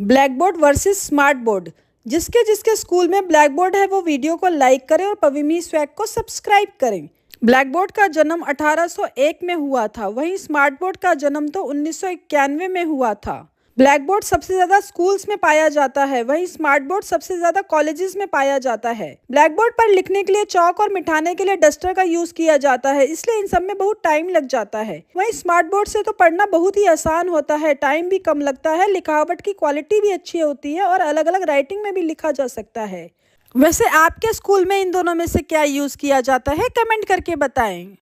black board versus smart board जिसके जिसके school में ब्लैक बोर्ड है वो वीडियो को लाइक करें और पविमी स्वैग को सब्सक्राइब करें ब्लैक बोर्ड का जन्म 1801 में हुआ था वहीं स्मार्ट बोर्ड का जन्म तो उन्नीस में हुआ था ब्लैक बोर्ड सबसे ज्यादा स्कूल्स में पाया जाता है वहीं स्मार्ट बोर्ड सबसे ज्यादा कॉलेजेस में पाया जाता है ब्लैक बोर्ड पर लिखने के लिए चौक और मिठाने के लिए डस्टर का यूज किया जाता है इसलिए इन सब में बहुत टाइम लग जाता है वहीं स्मार्ट बोर्ड से तो पढ़ना बहुत ही आसान होता है टाइम भी कम लगता है लिखावट की क्वालिटी भी अच्छी होती है और अलग अलग राइटिंग में भी लिखा जा सकता है वैसे आपके स्कूल में इन दोनों में से क्या यूज किया जाता है कमेंट करके बताएं